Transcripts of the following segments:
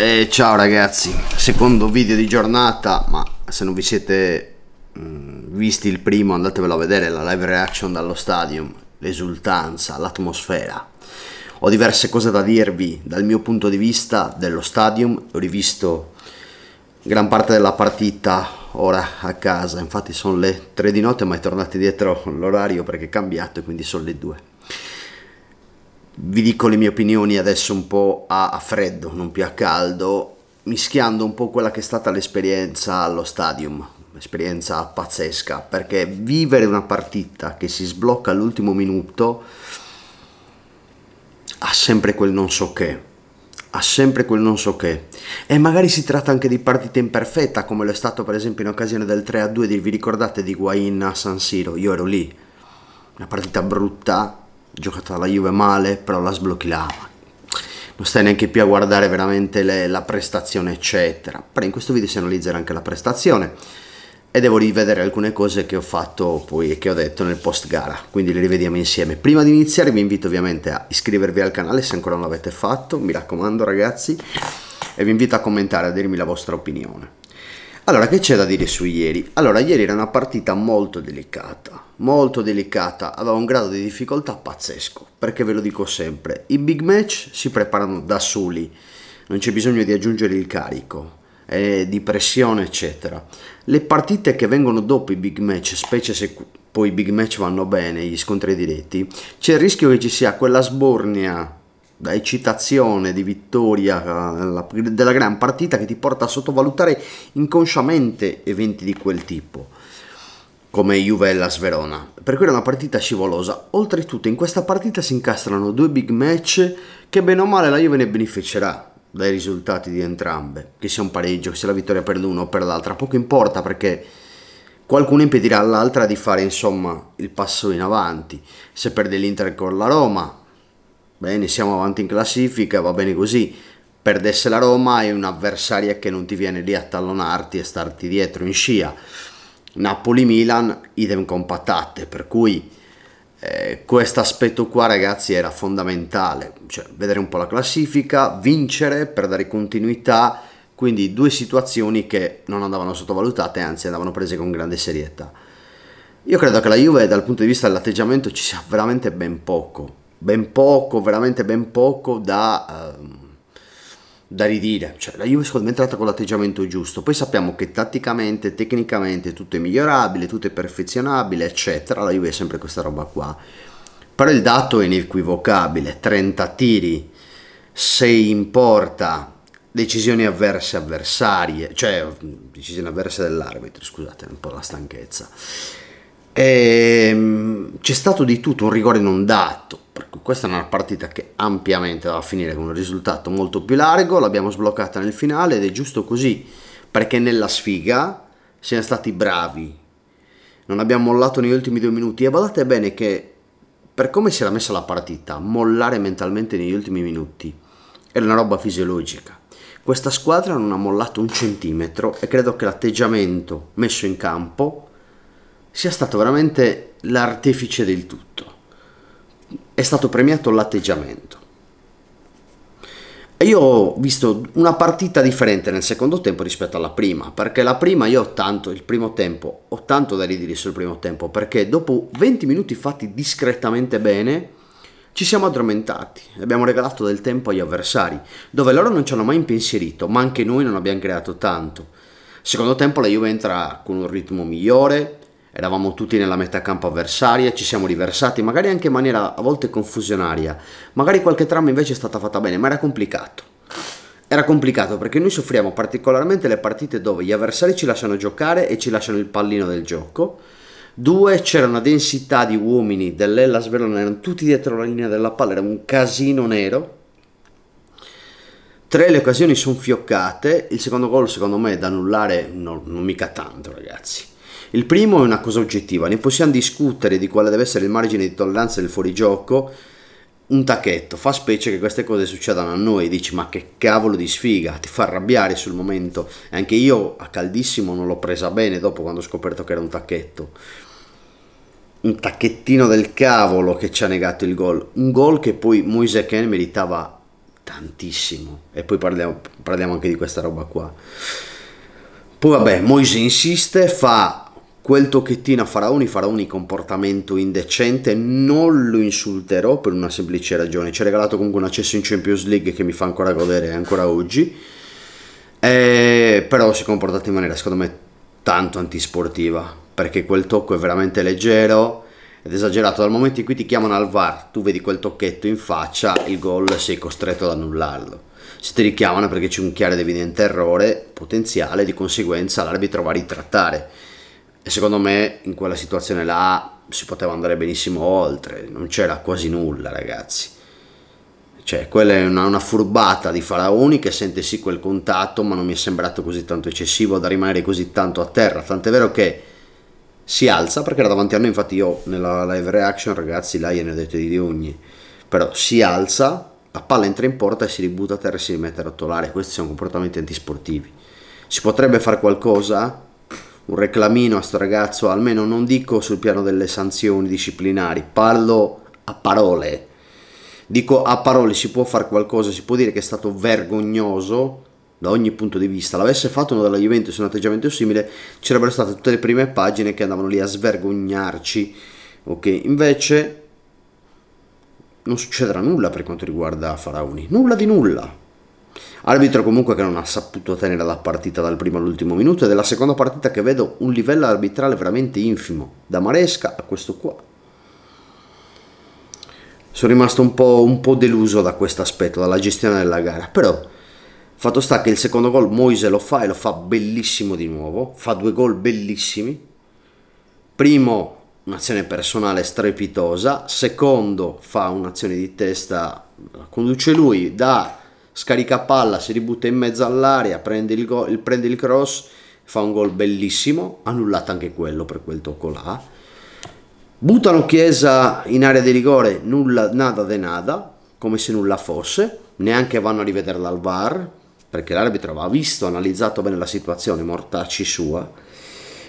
E eh, ciao ragazzi, secondo video di giornata, ma se non vi siete mh, mm, visti il primo andatevelo a vedere, la live reaction dallo stadium, l'esultanza, l'atmosfera. Ho diverse cose da dirvi dal mio punto di vista dello stadium, ho rivisto gran parte della partita ora a casa, infatti sono le 3 di notte ma è tornato dietro l'orario perché è cambiato e quindi sono le 2 vi dico le mie opinioni adesso un po' a, a freddo, non più a caldo, mischiando un po' quella che è stata l'esperienza allo stadium, esperienza pazzesca, perché vivere una partita che si sblocca all'ultimo minuto ha sempre quel non so che, ha sempre quel non so che. E magari si tratta anche di partita imperfetta, come lo è stato per esempio in occasione del 3-2, vi ricordate di Guain a San Siro? Io ero lì, una partita brutta, giocata dalla Juve male, però la sblocchi la non stai neanche più a guardare veramente le, la prestazione eccetera però in questo video si analizzerà anche la prestazione e devo rivedere alcune cose che ho fatto poi e che ho detto nel post gara quindi le rivediamo insieme prima di iniziare vi invito ovviamente a iscrivervi al canale se ancora non l'avete fatto mi raccomando ragazzi e vi invito a commentare a dirmi la vostra opinione allora, che c'è da dire su ieri? Allora, ieri era una partita molto delicata, molto delicata, aveva un grado di difficoltà pazzesco, perché ve lo dico sempre, i big match si preparano da soli, non c'è bisogno di aggiungere il carico, eh, di pressione, eccetera. Le partite che vengono dopo i big match, specie se poi i big match vanno bene, gli scontri diretti, c'è il rischio che ci sia quella sbornia da eccitazione di vittoria eh, della gran partita che ti porta a sottovalutare inconsciamente eventi di quel tipo come Juve e Sverona. Per cui era una partita scivolosa. Oltretutto in questa partita si incastrano due big match che bene o male la Juve ne beneficerà dai risultati di entrambe, che sia un pareggio, che sia la vittoria per l'uno o per l'altra, poco importa perché qualcuno impedirà all'altra di fare insomma il passo in avanti. Se perde l'Inter con la Roma, bene, siamo avanti in classifica, va bene così. Perdesse la Roma è un'avversaria che non ti viene lì a tallonarti e starti dietro in scia. Napoli-Milan, idem con patate, per cui eh, questo aspetto qua ragazzi era fondamentale, cioè, vedere un po' la classifica, vincere per dare continuità, quindi due situazioni che non andavano sottovalutate, anzi andavano prese con grande serietà. Io credo che la Juve dal punto di vista dell'atteggiamento ci sia veramente ben poco ben poco, veramente ben poco da, ehm, da ridire. Cioè, la Juve secondo me è entrata con l'atteggiamento giusto. Poi sappiamo che tatticamente, tecnicamente tutto è migliorabile, tutto è perfezionabile, eccetera. La Juve è sempre questa roba qua. Però il dato è inequivocabile, 30 tiri, 6 in porta, decisioni avverse avversarie, cioè decisioni avverse dell'arbitro, scusate, un po' la stanchezza. E, ehm, c'è stato di tutto, un rigore non dato, questa è una partita che ampiamente va a finire con un risultato molto più largo, l'abbiamo sbloccata nel finale ed è giusto così, perché nella sfiga siamo stati bravi, non abbiamo mollato negli ultimi due minuti e badate bene che per come si era messa la partita, mollare mentalmente negli ultimi minuti era una roba fisiologica. Questa squadra non ha mollato un centimetro e credo che l'atteggiamento messo in campo sia stato veramente l'artefice del tutto. È stato premiato l'atteggiamento. Io ho visto una partita differente nel secondo tempo rispetto alla prima, perché la prima io ho tanto, il primo tempo, ho tanto da ridire sul primo tempo, perché dopo 20 minuti fatti discretamente bene, ci siamo addormentati, abbiamo regalato del tempo agli avversari, dove loro non ci hanno mai impensierito, ma anche noi non abbiamo creato tanto. Secondo tempo la Juve entra con un ritmo migliore, eravamo tutti nella metà campo avversaria, ci siamo riversati, magari anche in maniera a volte confusionaria, magari qualche trama invece è stata fatta bene, ma era complicato. Era complicato perché noi soffriamo particolarmente le partite dove gli avversari ci lasciano giocare e ci lasciano il pallino del gioco. Due, c'era una densità di uomini dell'Ellas Verona, erano tutti dietro la linea della palla, era un casino nero. Tre, le occasioni sono fioccate, il secondo gol secondo me è da annullare, no, non mica tanto ragazzi il primo è una cosa oggettiva, ne possiamo discutere di quale deve essere il margine di tolleranza del fuorigioco, un tacchetto, fa specie che queste cose succedano a noi, dici ma che cavolo di sfiga, ti fa arrabbiare sul momento, e anche io a caldissimo non l'ho presa bene dopo quando ho scoperto che era un tacchetto, un tacchettino del cavolo che ci ha negato il gol, un gol che poi Moise Ken meritava tantissimo, e poi parliamo, parliamo anche di questa roba qua. Poi vabbè, Moise insiste, fa quel tocchettino a Faraoni, Faraoni comportamento indecente, non lo insulterò per una semplice ragione, ci ha regalato comunque un accesso in Champions League che mi fa ancora godere ancora oggi, eh, però si è comportato in maniera secondo me tanto antisportiva, perché quel tocco è veramente leggero ed esagerato, dal momento in cui ti chiamano al VAR, tu vedi quel tocchetto in faccia, il gol sei costretto ad annullarlo se ti richiamano perché c'è un chiaro ed evidente errore potenziale, di conseguenza l'arbitro va a ritrattare e secondo me in quella situazione là si poteva andare benissimo oltre, non c'era quasi nulla ragazzi. Cioè, quella è una, una furbata di Faraoni che sente sì quel contatto, ma non mi è sembrato così tanto eccessivo da rimanere così tanto a terra. Tant'è vero che si alza perché era davanti a noi. Infatti, io nella live reaction, ragazzi, là gliene ho detto di ogni. Però si alza, la palla entra in porta e si ributta a terra e si rimette a rotolare. Questi sono comportamenti antisportivi. Si potrebbe fare qualcosa? un reclamino a sto ragazzo, almeno non dico sul piano delle sanzioni disciplinari, parlo a parole. Dico a parole si può fare qualcosa, si può dire che è stato vergognoso da ogni punto di vista. L'avesse fatto uno della Juventus un atteggiamento simile, ci sarebbero state tutte le prime pagine che andavano lì a svergognarci. Ok, invece non succederà nulla per quanto riguarda Faraoni, nulla di nulla. Arbitro comunque che non ha saputo tenere la partita dal primo all'ultimo minuto ed è la seconda partita che vedo un livello arbitrale veramente infimo, da Maresca a questo qua. Sono rimasto un po', un po deluso da questo aspetto, dalla gestione della gara, però fatto sta che il secondo gol Moise lo fa e lo fa bellissimo di nuovo, fa due gol bellissimi. Primo un'azione personale strepitosa, secondo fa un'azione di testa, conduce lui da scarica palla, si ributta in mezzo all'aria, prende il, go- prende il cross, fa un gol bellissimo, annullato anche quello per quel tocco là. Buttano Chiesa in area di rigore, nulla, nada de nada, come se nulla fosse, neanche vanno a rivederla al VAR, perché l'arbitro aveva visto, analizzato bene la situazione, mortacci sua,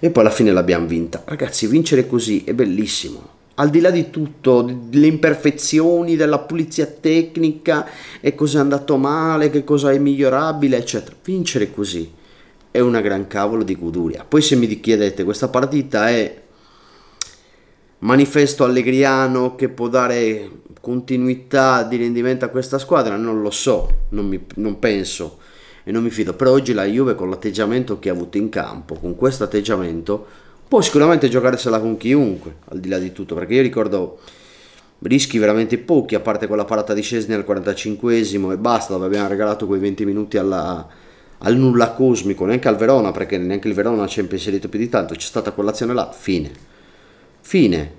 e poi alla fine l'abbiamo vinta. Ragazzi, vincere così è bellissimo, al di là di tutto, delle imperfezioni, della pulizia tecnica e cosa è andato male, che cosa è migliorabile, eccetera. Vincere così è una gran cavolo di goduria. Poi se mi chiedete, questa partita è manifesto allegriano che può dare continuità di rendimento a questa squadra? Non lo so, non, mi, non penso e non mi fido. Però oggi la Juve con l'atteggiamento che ha avuto in campo, con questo atteggiamento Può sicuramente giocarsela con chiunque, al di là di tutto, perché io ricordo rischi veramente pochi, a parte quella parata di Scesni al 45esimo e basta, dove abbiamo regalato quei 20 minuti alla, al nulla cosmico, neanche al Verona, perché neanche il Verona ci ha impensierito più di tanto, c'è stata quell'azione là, fine. Fine.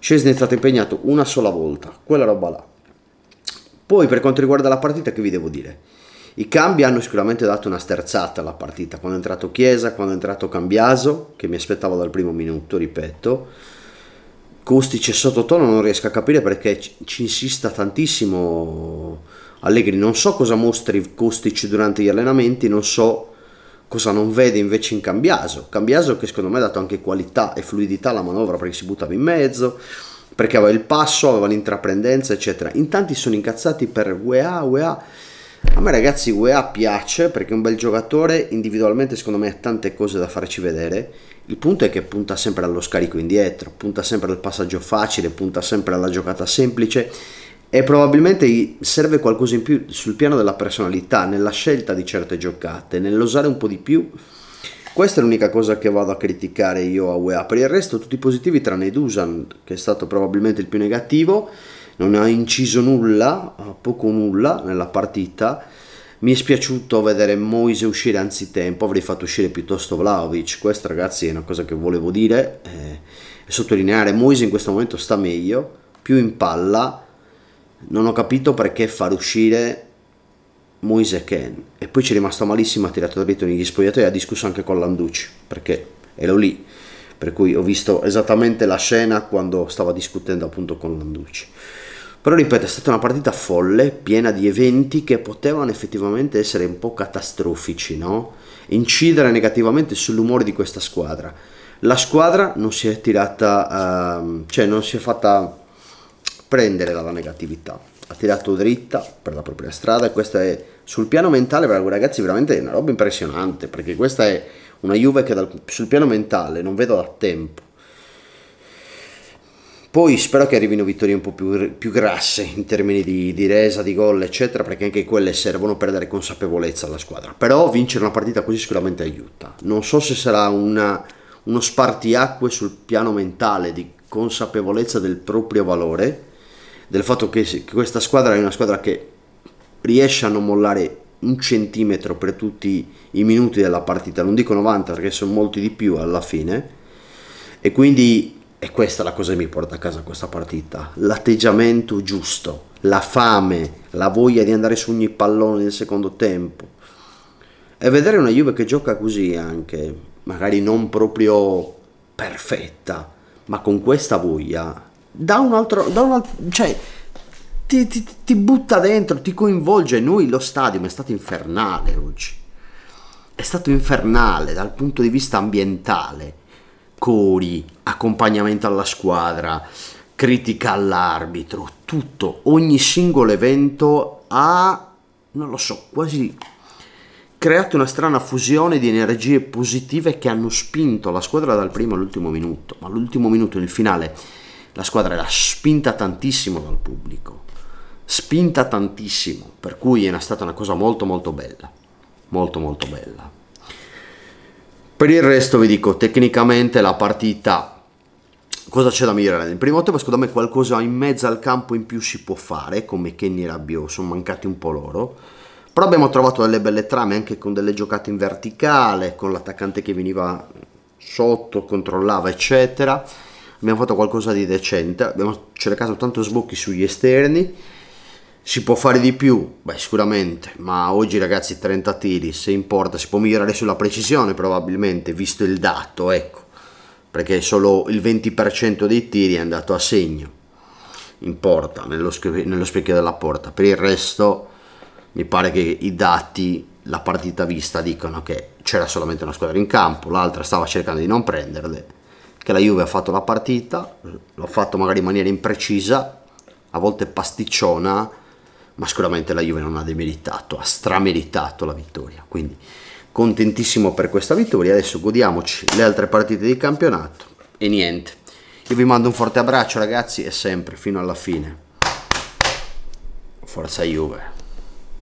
Scesni è stato impegnato una sola volta, quella roba là. Poi per quanto riguarda la partita che vi devo dire? I cambi hanno sicuramente dato una sterzata alla partita, quando è entrato Chiesa, quando è entrato Cambiaso, che mi aspettavo dal primo minuto, ripeto. Costice sottotono non riesco a capire perché ci insista tantissimo Allegri, non so cosa mostri Costice durante gli allenamenti, non so cosa non vede invece in Cambiaso. Cambiaso che secondo me ha dato anche qualità e fluidità alla manovra perché si buttava in mezzo, perché aveva il passo, aveva l'intraprendenza, eccetera. In tanti sono incazzati per UEA, UEA a me ragazzi UEA piace perché è un bel giocatore, individualmente secondo me ha tante cose da farci vedere. Il punto è che punta sempre allo scarico indietro, punta sempre al passaggio facile, punta sempre alla giocata semplice e probabilmente serve qualcosa in più sul piano della personalità, nella scelta di certe giocate, nell'osare un po' di più. Questa è l'unica cosa che vado a criticare io a UEA, per il resto tutti positivi tranne Dusan che è stato probabilmente il più negativo non ha inciso nulla, poco nulla nella partita. Mi è spiaciuto vedere Moise uscire anzitempo, avrei fatto uscire piuttosto Vlaovic. Questa ragazzi è una cosa che volevo dire eh, e sottolineare. Moise in questo momento sta meglio, più in palla. Non ho capito perché far uscire Moise Ken. E poi ci è rimasto malissimo, ha tirato dritto negli spogliatoi e ha discusso anche con Landucci, perché ero lì. Per cui ho visto esattamente la scena quando stava discutendo appunto con Landucci. Però ripeto, è stata una partita folle, piena di eventi che potevano effettivamente essere un po' catastrofici, no? Incidere negativamente sull'umore di questa squadra. La squadra non si è tirata, uh, cioè non si è fatta prendere dalla negatività. Ha tirato dritta per la propria strada e questa è sul piano mentale, ragazzi, veramente una roba impressionante, perché questa è una Juve che dal, sul piano mentale non vedo da tempo poi spero che arrivino vittorie un po' più, più grasse in termini di, di resa, di gol, eccetera, perché anche quelle servono per dare consapevolezza alla squadra. Però vincere una partita così sicuramente aiuta. Non so se sarà una, uno spartiacque sul piano mentale di consapevolezza del proprio valore, del fatto che questa squadra è una squadra che riesce a non mollare un centimetro per tutti i minuti della partita, non dico 90 perché sono molti di più alla fine, e quindi e questa è la cosa che mi porta a casa questa partita. L'atteggiamento giusto, la fame, la voglia di andare su ogni pallone nel secondo tempo. E vedere una Juve che gioca così anche, magari non proprio perfetta, ma con questa voglia, da un altro... Dà un altro cioè, ti, ti, ti butta dentro, ti coinvolge. Noi lo stadio è stato infernale oggi. È stato infernale dal punto di vista ambientale cori, accompagnamento alla squadra, critica all'arbitro, tutto, ogni singolo evento ha, non lo so, quasi creato una strana fusione di energie positive che hanno spinto la squadra dal primo all'ultimo minuto, ma l'ultimo minuto nel finale la squadra era spinta tantissimo dal pubblico, spinta tantissimo, per cui è stata una cosa molto molto bella, molto molto bella. Per il resto vi dico, tecnicamente la partita cosa c'è da migliorare? Nel primo tempo secondo me qualcosa in mezzo al campo in più si può fare, come Kenny e sono mancati un po' loro. Però abbiamo trovato delle belle trame anche con delle giocate in verticale, con l'attaccante che veniva sotto, controllava, eccetera. Abbiamo fatto qualcosa di decente, abbiamo cercato tanto sbocchi sugli esterni si può fare di più? Beh, sicuramente, ma oggi ragazzi 30 tiri, se importa, si può migliorare sulla precisione probabilmente, visto il dato, ecco, perché solo il 20% dei tiri è andato a segno, in porta, nello, nello specchio della porta. Per il resto mi pare che i dati, la partita vista, dicono che c'era solamente una squadra in campo, l'altra stava cercando di non prenderle, che la Juve ha fatto la partita, l'ha fatto magari in maniera imprecisa, a volte pasticciona, ma sicuramente la Juve non ha demeritato, ha strameritato la vittoria. Quindi contentissimo per questa vittoria, adesso godiamoci le altre partite di campionato e niente. Io vi mando un forte abbraccio ragazzi e sempre fino alla fine. Forza Juve.